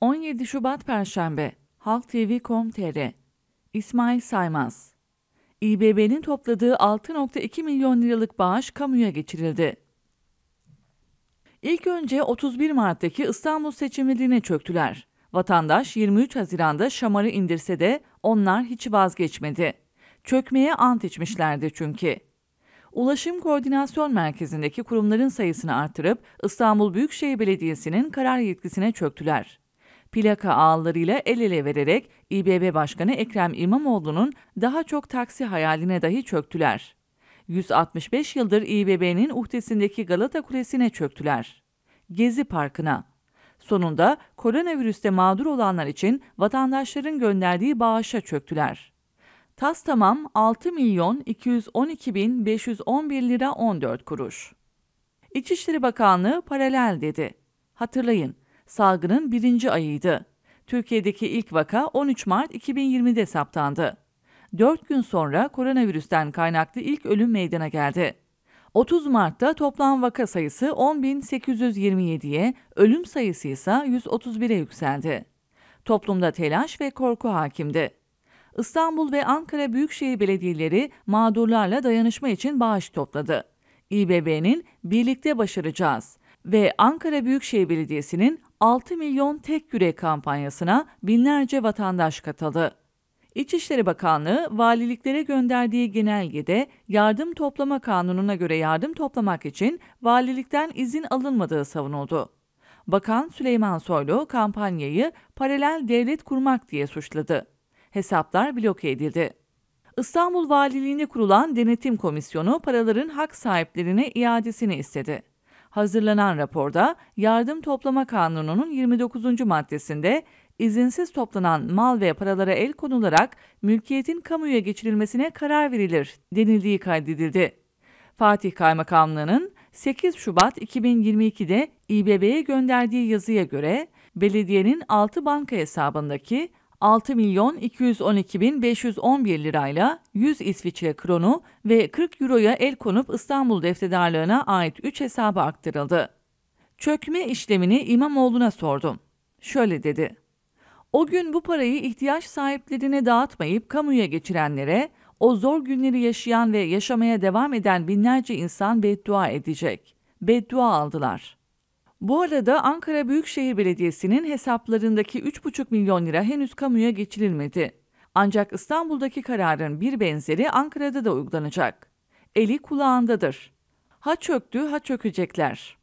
17 Şubat Perşembe Halk TV.com.tr İsmail Saymaz İBB'nin topladığı 6.2 milyon liralık bağış kamuya geçirildi. İlk önce 31 Mart'taki İstanbul seçimlerine çöktüler. Vatandaş 23 Haziran'da şamarı indirse de onlar hiç vazgeçmedi. Çökmeye ant içmişlerdi çünkü. Ulaşım Koordinasyon Merkezi'ndeki kurumların sayısını artırıp İstanbul Büyükşehir Belediyesi'nin karar yetkisine çöktüler plaka ağlarıyla el ele vererek İBB Başkanı Ekrem İmamoğlu'nun daha çok taksi hayaline dahi çöktüler. 165 yıldır İBB'nin uhdesindeki Galata Kulesi'ne çöktüler. Gezi Parkı'na. Sonunda koronavirüste mağdur olanlar için vatandaşların gönderdiği bağışa çöktüler. Tas tamam 6 milyon 212.511 lira 14 kuruş. İçişleri Bakanlığı paralel dedi. Hatırlayın, salgının birinci ayıydı. Türkiye'deki ilk vaka 13 Mart 2020'de saptandı. 4 gün sonra koronavirüsten kaynaklı ilk ölüm meydana geldi. 30 Mart'ta toplam vaka sayısı 10.827'ye, ölüm sayısı ise 131'e yükseldi. Toplumda telaş ve korku hakimdi. İstanbul ve Ankara Büyükşehir Belediyeleri mağdurlarla dayanışma için bağış topladı. İBB'nin birlikte başaracağız, ve Ankara Büyükşehir Belediyesi'nin 6 milyon tek yürek kampanyasına binlerce vatandaş katıldı. İçişleri Bakanlığı valiliklere gönderdiği genelgede yardım toplama kanununa göre yardım toplamak için valilikten izin alınmadığı savunuldu. Bakan Süleyman Soylu kampanyayı paralel devlet kurmak diye suçladı. Hesaplar bloke edildi. İstanbul Valiliğine kurulan denetim komisyonu paraların hak sahiplerine iadesini istedi. Hazırlanan raporda yardım toplama kanununun 29. maddesinde izinsiz toplanan mal ve paralara el konularak mülkiyetin kamuya geçirilmesine karar verilir denildiği kaydedildi. Fatih Kaymakamlığı'nın 8 Şubat 2022'de İBB'ye gönderdiği yazıya göre belediyenin 6 banka hesabındaki 6 milyon 212 bin 511 lirayla 100 İsviçre kronu ve 40 euroya el konup İstanbul deftedarlığına ait 3 hesaba aktarıldı. Çökme işlemini İmamoğlu'na sordum. Şöyle dedi. O gün bu parayı ihtiyaç sahiplerine dağıtmayıp kamuya geçirenlere, o zor günleri yaşayan ve yaşamaya devam eden binlerce insan beddua edecek. Beddua aldılar.'' Bu arada Ankara Büyükşehir Belediyesi'nin hesaplarındaki 3,5 milyon lira henüz kamuya geçirilmedi. Ancak İstanbul'daki kararın bir benzeri Ankara'da da uygulanacak. Eli kulağındadır. Ha çöktü, ha çökecekler.